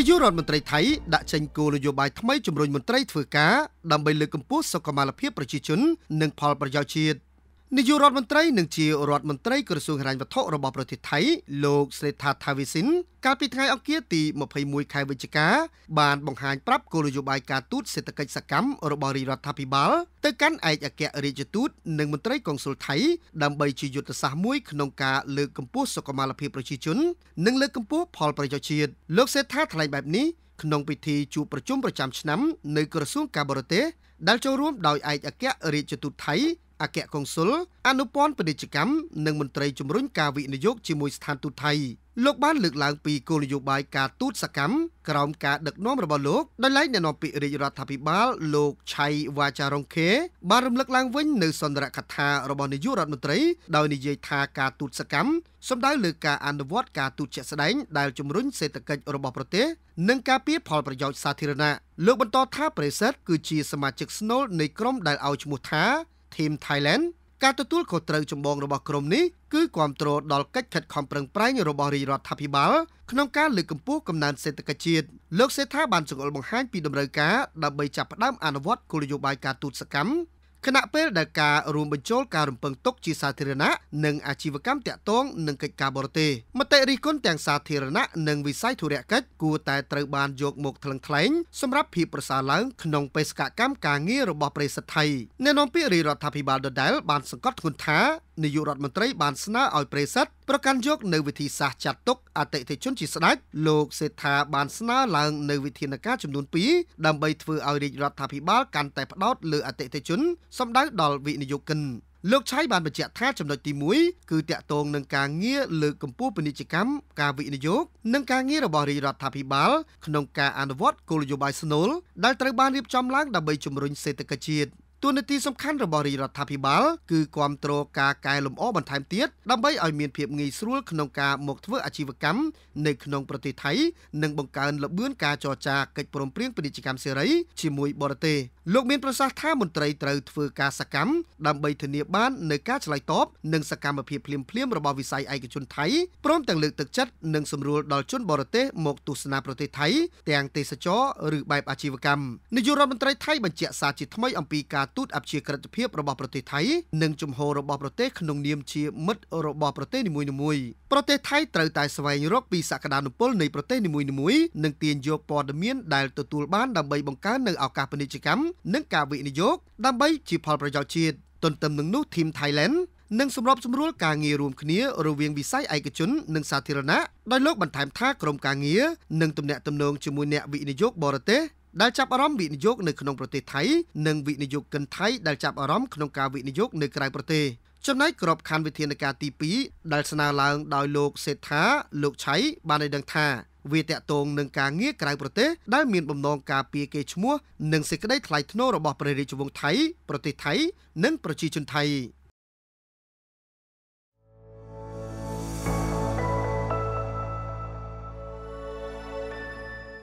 នាយករដ្ឋមន្ត្រីថៃដាក់ចេញគោលនយោបាយថ្មីជំរុញមន្ត្រីធ្វើការដើម្បីលើកកម្ពស់សុខុមាលភាពប្រជាជននិងផលប្រយោជន៍ជាតិនាយករដ្ឋមន្ត្រីនិងជារដ្ឋមន្ត្រីក្រសួងហិរញ្ញវត្ថុរបស់ប្រទេសថៃលោកសេដ្ឋាថាវិសិនកាលពីថ្ងៃអង្គារទី21ខែវិច្ឆិកា បានបង្ហាញប្រាប់គោលនយោបាយការទូតសេដ្ឋកិច្ចសកម្មរបស់រាជរដ្ឋាភិបាលទៅកាន់ឯកអគ្គរដ្ឋទូតនិងមន្ត្រីកុងស៊ុលថៃដើម្បីជាយុទ្ធសាស្ត្រមួយក្នុងការលើកកម្ពស់សុខុមាលភាពប្រជាជននិង លើកកម្ពស់ផលប្រយោជន៍ជាតិលោក សេដ្ឋាថ្លែងបែបនេះក្នុងពិធីជួបប្រជុំប្រចាំឆ្នាំនៅក្រសួងការបរទេសដែលចូលរួមដោយឯកអគ្គរដ្ឋទូតថៃអគ្គកុងស៊ុលអនុព័ន្ធពាណិជ្ជកម្មនិងមន្ត្រីជំរុញការវិនិយោគជាមួយស្ថានទូតថៃលោកបានលើកឡើងពីគោលនយោបាយការទូតសកម្មក្រោមការដឹកនាំរបស់លោកដោយឡែកអ្នកនាំពាក្យរាជរដ្ឋាភិបាល លោកឆៃវ៉ាចារុងខេបានរំលឹកឡើងវិញនៅសន្ទរកថារបស់នាយករដ្ឋមន្ត្រីដោយនិយាយថាការទូតសកម្មសំដៅលើការអនុវត្តការទូតជាក់ស្ដែងដែលជំរុញសេដ្ឋកិច្ចរបស់ប្រទេសនិងការពារផលប្រយោជន៍សាធារណៈលោកបន្តថាប្រេសិតគឺជាសមាជិកស្នូលនៃក្រុមដែលឲ្យឈ្មោះថាធីម Thailand ការទទួលខុសត្រូវចម្បងរបស់ក្រុមនេះគឺគ្រប់គ្រងដល់កិច្ចខិតខំប្រឹងប្រែងរបស់រាជរដ្ឋាភិបាលក្នុងការលើកកម្ពស់កំណើនសេដ្ឋកិច្ចជាតិលោកសេដ្ឋាបានចង្អុលបង្ហាញពីដំណើរការដើម្បីចាប់ផ្ដើមអនុវត្តគោលនយោបាយការទូតសកម្មខណៈពេលដែលការរួមបញ្ចូលការរំពឹងទុកជាសាធារណៈនិងអាជីវកម្មតាក់ទងនឹងកិច្ចការបរទេសមតិរិះគន់ទាំងសាធារណៈនិងវិស័យធុរកិច្ចគួរតែត្រូវបានយកមកថ្លឹងថ្លែងសម្រាប់ភាពប្រសើរឡើងក្នុងបេសកកម្មការងាររបស់ប្រេសិទ្ធិអ្នកនាំពាក្យរដ្ឋាភិបាលដដែលបានសង្កត់ធ្ងន់ថានាយករដ្ឋមន្ត្រីបានស្នើឲ្យប្រិសិទ្ធប្រកាន់យកនៅវិធីសាស្ត្រចាត់ទុកអតិថិជនជាស្ដេចលោកសេដ្ឋាបានស្នើឡើងនៅវិធានការចំនួន2ដើម្បីធ្វើឲ្យរាជរដ្ឋាភិបាលកាន់តែផ្ដោតលើអតិថិជនសម្ដៅដល់វិនិយោគិនលោកឆៃបានបញ្ជាក់ថាចំណុចទី1គឺតាក់ទងនឹងការងារលើកកម្ពស់ពាណិជ្ជកម្មការវិនិយោគនិងការងាររបស់រាជរដ្ឋាភិបាលក្នុងការអនុវត្តគោលនយោបាយស្នូលដែលត្រូវបានរៀបចំឡើងដើម្បីជំរុញសេដ្ឋកិច្ចជាតិ។ទូនាទីសំខាន់របស់រាជរដ្ឋាភិបាលគឺគ្រប់គ្រងការកែលម្អបន្ថែមទៀតដើម្បីឲ្យមានភាពងាយស្រួលក្នុងការមកធ្វើអាជីវកម្មនៅក្នុងប្រទេសថៃ និងបង្កើនល្បឿនការចរចាកិច្ចព្រមព្រៀងពាណិជ្ជកម្មសេរីជាមួយបរទេសលោកមានប្រសាសន៍ថាមន្ត្រីត្រូវធ្វើការសកម្មដើម្បីធានាបាននូវការឆ្លើយតបនិងសកម្មភាពភ្លាមៗរបស់វិស័យឯកជនថៃព្រមទាំងលើកទឹកចិត្តនិងសម្រួលដល់ជនបរទេសមកទស្សនាប្រទេសថៃទាំងទេសចរឬបែបអាជីវកម្មនាយករដ្ឋមន្ត្រីថៃបញ្ជាក់សារជាថ្មីអំពីការទូតអព្យាក្រឹតភាពរបស់ប្រទេសថៃនិងជំហររបស់ប្រទេសក្នុងនាមជាមិត្តរបស់ប្រទេសនីមួយៗប្រទេសថៃត្រូវតែស្វែងរកពីសក្តានុពលនៃប្រទេសនីមួយៗនិងទាញយកព័ត៌មានដែលទទួលបានដើម្បីបង្កើននៅឱកាសពាណិជ្ជកម្មនិងការវិនិយោគដើម្បីជាផលប្រយោជន៍ជាតិទន្ទឹមនឹងនោះធីម Thailand និងសម្របសម្រួលការងាររួមគ្នារវាងវិស័យឯកជននិងសាធារណៈដោយលោកបន្ថែមថាក្រមការងារនិងទំនាក់ទំនងជាមួយអ្នកវិនិយោគបរទេសដែលចាប់អារម្មណ៍វិនិយោគនៅក្នុងប្រទេសថៃនិងវិនិយោគិនថៃដែលចាប់អារម្មណ៍ក្នុងការវិនិយោគនៅក្រៅប្រទេសចំណែកក្របខ័ណ្ឌវិធានការទី2ដែលស្នើឡើងដោយលោកសេដ្ឋាលោកឆៃបានឲ្យដឹងថាវាតាក់ទងនឹងការងារក្រៅប្រទេសដែលមានបំណងការពារកេរ្តិ៍ឈ្មោះនិងសេចក្តីថ្លៃថ្នូររបស់ព្រះរាជវង្សថៃប្រទេសថៃនិងប្រជាជនថៃ